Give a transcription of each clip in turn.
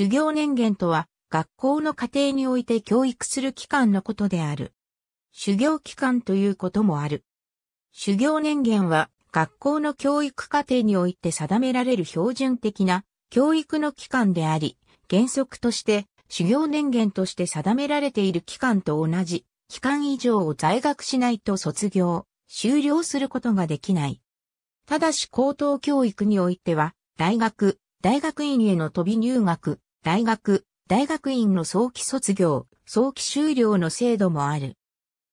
修行年限とは、学校の家庭において教育する期間のことである。修行期間ということもある。修行年限は、学校の教育課程において定められる標準的な教育の期間であり、原則として修行年限として定められている期間と同じ期間以上を在学しないと卒業、終了することができない。ただし高等教育においては、大学、大学院への飛び入学、大学、大学院の早期卒業、早期修了の制度もある。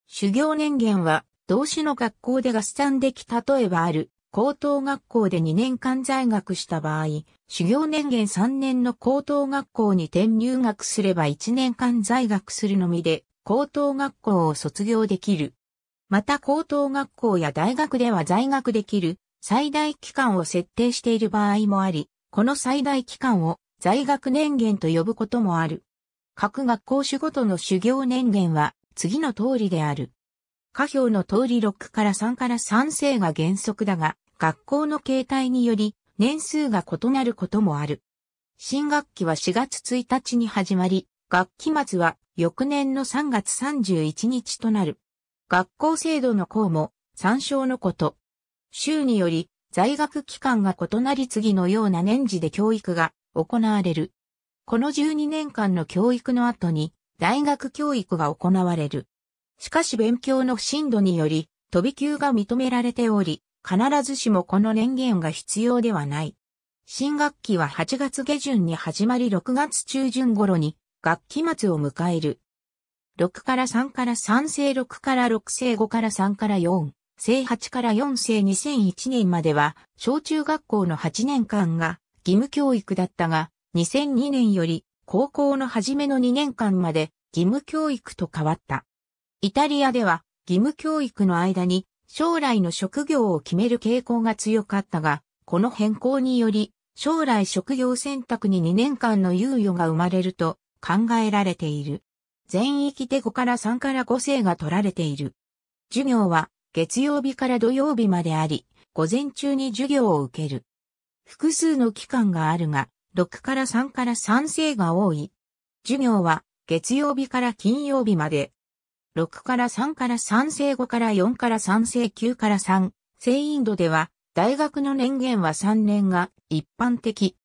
修行年限は、同種の学校で合算でき例えばある、高等学校で2年間在学した場合、修行年限3年の高等学校に転入学すれば1年間在学するのみで、高等学校を卒業できる。また高等学校や大学では在学できる最大期間を設定している場合もあり、この最大期間を在学年限と呼ぶこともある。各学校種ごとの修行年限は次の通りである。下表の通り6から3から3世が原則だが、学校の形態により年数が異なることもある。新学期は4月1日に始まり、学期末は翌年の3月31日となる。学校制度の項も参照のこと。州により在学期間が異なり次のような年次で教育が行われる。この12年間の教育の後に大学教育が行われる。しかし勉強の深度により、飛び級が認められており、必ずしもこの年限が必要ではない。新学期は8月下旬に始まり6月中旬頃に学期末を迎える。6から3から3世6から6世5から3から4、生8から4世2001年までは小中学校の8年間が義務教育だったが、2002年より高校の初めの2年間まで義務教育と変わった。イタリアでは義務教育の間に将来の職業を決める傾向が強かったが、この変更により将来職業選択に2年間の猶予が生まれると考えられている。全域で5から3から5世が取られている。授業は月曜日から土曜日まであり、午前中に授業を受ける。複数の期間があるが、6から3から3世が多い。授業は月曜日から金曜日まで。6から3から3世5から4から3世9から3生インドでは大学の年限は3年が一般的。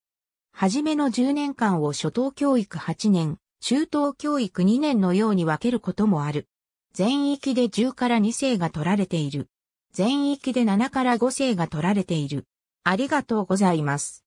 はじめの10年間を初等教育8年、中等教育2年のように分けることもある。全域で10から2世が取られている。全域で7から5世が取られている。ありがとうございます。